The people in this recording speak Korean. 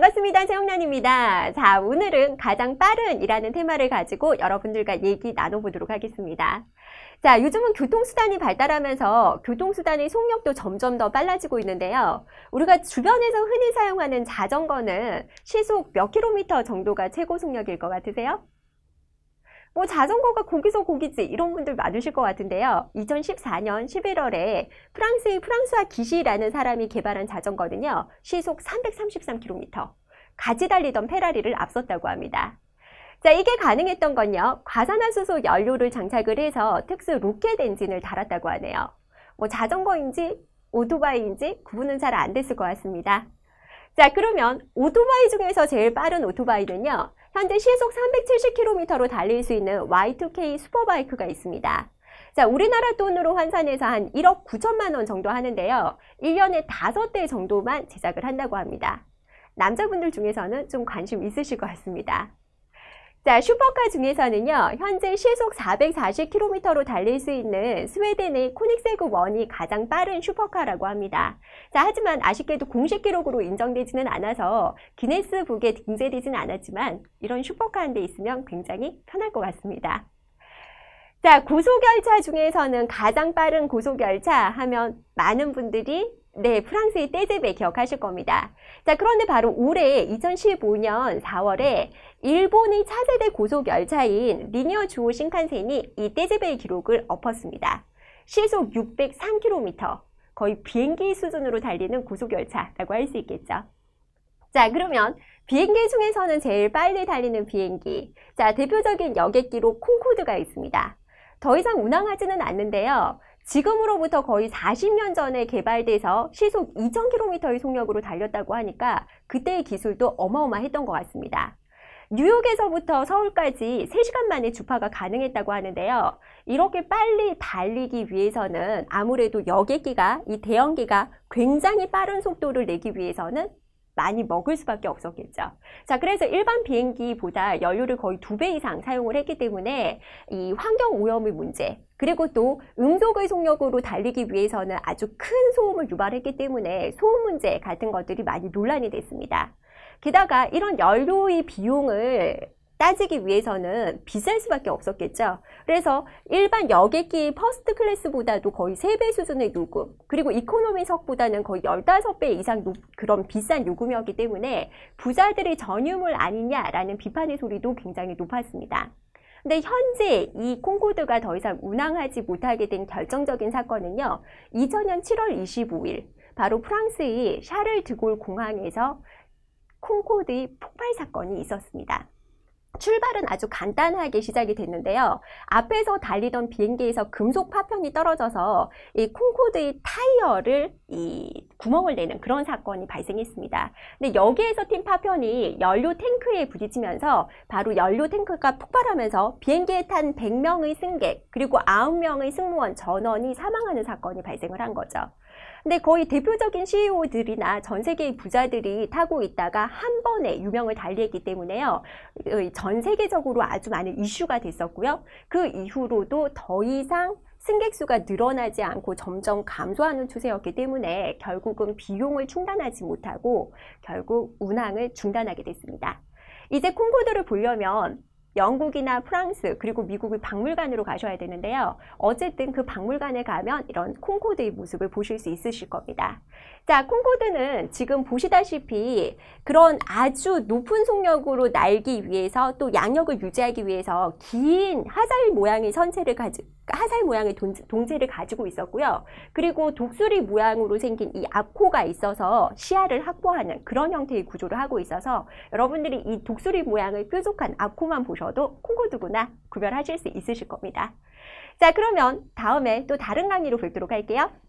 반갑습니다. 최홍란입니다 자, 오늘은 가장 빠른이라는 테마를 가지고 여러분들과 얘기 나눠보도록 하겠습니다. 자, 요즘은 교통수단이 발달하면서 교통수단의 속력도 점점 더 빨라지고 있는데요. 우리가 주변에서 흔히 사용하는 자전거는 시속 몇 킬로미터 정도가 최고 속력일 것 같으세요? 뭐 자전거가 고기서 고기지 이런 분들 많으실 것 같은데요. 2014년 11월에 프랑스의 프랑스와 기시라는 사람이 개발한 자전거는요. 시속 333km. 가지 달리던 페라리를 앞섰다고 합니다. 자, 이게 가능했던 건요. 과산화수소 연료를 장착을 해서 특수 로켓 엔진을 달았다고 하네요. 뭐 자전거인지 오토바이인지 구분은 잘 안 됐을 것 같습니다. 자, 그러면 오토바이 중에서 제일 빠른 오토바이는요. 현재 시속 370km로 달릴 수 있는 Y2K 슈퍼바이크가 있습니다. 자, 우리나라 돈으로 환산해서 한 1억 9천만 원 정도 하는데요. 1년에 5대 정도만 제작을 한다고 합니다. 남자분들 중에서는 좀 관심 있으실 것 같습니다. 자, 슈퍼카 중에서는요, 현재 시속 440km로 달릴 수 있는 스웨덴의 코닉세그 1이 가장 빠른 슈퍼카라고 합니다. 자, 하지만 아쉽게도 공식 기록으로 인정되지는 않아서 기네스북에 등재되지는 않았지만 이런 슈퍼카 한 대 있으면 굉장히 편할 것 같습니다. 자, 고속열차 중에서는 가장 빠른 고속열차 하면 많은 분들이 네, 프랑스의 떼제베 기억하실 겁니다. 자, 그런데 바로 올해 2015년 4월에 일본의 차세대 고속 열차인 리니어 주오 신칸센이 이 떼제베의 기록을 엎었습니다. 시속 603km, 거의 비행기 수준으로 달리는 고속 열차라고 할 수 있겠죠. 자, 그러면 비행기 중에서는 제일 빨리 달리는 비행기. 자, 대표적인 여객기로 콩코드가 있습니다. 더 이상 운항하지는 않는데요. 지금으로부터 거의 40년 전에 개발돼서 시속 2000km의 속력으로 달렸다고 하니까 그때의 기술도 어마어마했던 것 같습니다. 뉴욕에서부터 서울까지 3시간 만에 주파가 가능했다고 하는데요. 이렇게 빨리 달리기 위해서는 아무래도 여객기가 이 대형기가 굉장히 빠른 속도를 내기 위해서는 많이 먹을 수밖에 없었겠죠. 자, 그래서 일반 비행기보다 연료를 거의 두 배 이상 사용을 했기 때문에 이 환경 오염의 문제, 그리고 또 음속의 속력으로 달리기 위해서는 아주 큰 소음을 유발했기 때문에 소음 문제 같은 것들이 많이 논란이 됐습니다. 게다가 이런 연료의 비용을 따지기 위해서는 비쌀 수밖에 없었겠죠. 그래서 일반 여객기 퍼스트 클래스보다도 거의 3배 수준의 요금, 그리고 이코노미석보다는 거의 15배 이상 노, 그런 비싼 요금이었기 때문에 부자들의 전유물 아니냐라는 비판의 소리도 굉장히 높았습니다. 근데 현재 이 콩코드가 더 이상 운항하지 못하게 된 결정적인 사건은요. 2000년 7월 25일 바로 프랑스의 샤를 드골 공항에서 콩코드의 폭발 사건이 있었습니다. 출발은 아주 간단하게 시작이 됐는데요. 앞에서 달리던 비행기에서 금속 파편이 떨어져서 이 콩코드의 타이어를 이 구멍을 내는 그런 사건이 발생했습니다. 근데 여기에서 팀 파편이 연료 탱크에 부딪히면서 바로 연료 탱크가 폭발하면서 비행기에 탄 100명의 승객 그리고 9명의 승무원 전원이 사망하는 사건이 발생을 한 거죠. 근데 거의 대표적인 CEO들이나 전 세계의 부자들이 타고 있다가 한 번에 유명을 달리했기 때문에요. 전 세계적으로 아주 많은 이슈가 됐었고요. 그 이후로도 더 이상 승객 수가 늘어나지 않고 점점 감소하는 추세였기 때문에 결국은 비용을 충당하지 못하고 결국 운항을 중단하게 됐습니다. 이제 콩코드를 보려면 영국이나 프랑스 그리고 미국의 박물관으로 가셔야 되는데요. 어쨌든 그 박물관에 가면 이런 콩코드의 모습을 보실 수 있으실 겁니다. 자, 콩코드는 지금 보시다시피 그런 아주 높은 속력으로 날기 위해서 또 양력을 유지하기 위해서 긴 화살 모양의 선체를 가지, 화살 모양의 동제를 가지고 있었고요. 그리고 독수리 모양으로 생긴 이 앞코가 있어서 시야를 확보하는 그런 형태의 구조를 하고 있어서 여러분들이 이 독수리 모양을 뾰족한 앞코만 보셔도 콩고두구나 구별하실 수 있으실 겁니다. 자 그러면 다음에 또 다른 강의로 뵙도록 할게요.